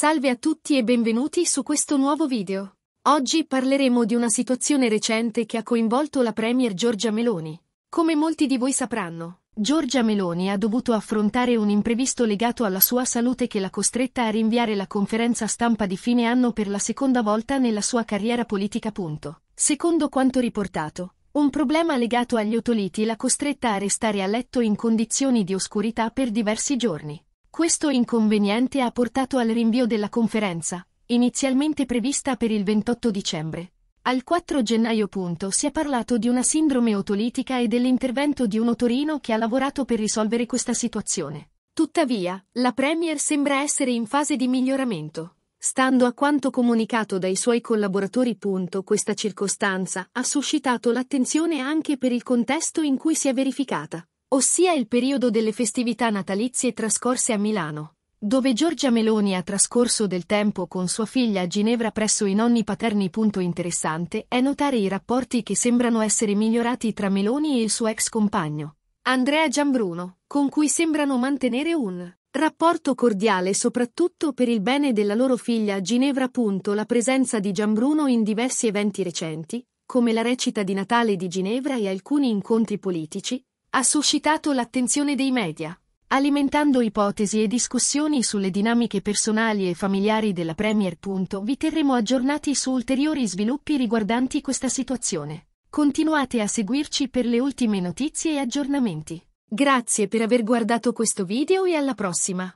Salve a tutti e benvenuti su questo nuovo video. Oggi parleremo di una situazione recente che ha coinvolto la Premier Giorgia Meloni. Come molti di voi sapranno, Giorgia Meloni ha dovuto affrontare un imprevisto legato alla sua salute che l'ha costretta a rinviare la conferenza stampa di fine anno per la seconda volta nella sua carriera politica. Punto. Secondo quanto riportato, un problema legato agli otoliti l'ha costretta a restare a letto in condizioni di oscurità per diversi giorni. Questo inconveniente ha portato al rinvio della conferenza, inizialmente prevista per il 28 dicembre. Al 4 gennaio punto si è parlato di una sindrome otolitica e dell'intervento di un otorino che ha lavorato per risolvere questa situazione. Tuttavia, la Premier sembra essere in fase di miglioramento. Stando a quanto comunicato dai suoi collaboratori, punto, questa circostanza ha suscitato l'attenzione anche per il contesto in cui si è verificata ossia il periodo delle festività natalizie trascorse a Milano, dove Giorgia Meloni ha trascorso del tempo con sua figlia a Ginevra presso i nonni paterni. Punto interessante è notare i rapporti che sembrano essere migliorati tra Meloni e il suo ex compagno, Andrea Gianbruno, con cui sembrano mantenere un Rapporto cordiale soprattutto per il bene della loro figlia a Ginevra. La presenza di Gianbruno in diversi eventi recenti, come la recita di Natale di Ginevra e alcuni incontri politici, ha suscitato l'attenzione dei media, alimentando ipotesi e discussioni sulle dinamiche personali e familiari della Premier. Vi terremo aggiornati su ulteriori sviluppi riguardanti questa situazione. Continuate a seguirci per le ultime notizie e aggiornamenti. Grazie per aver guardato questo video e alla prossima!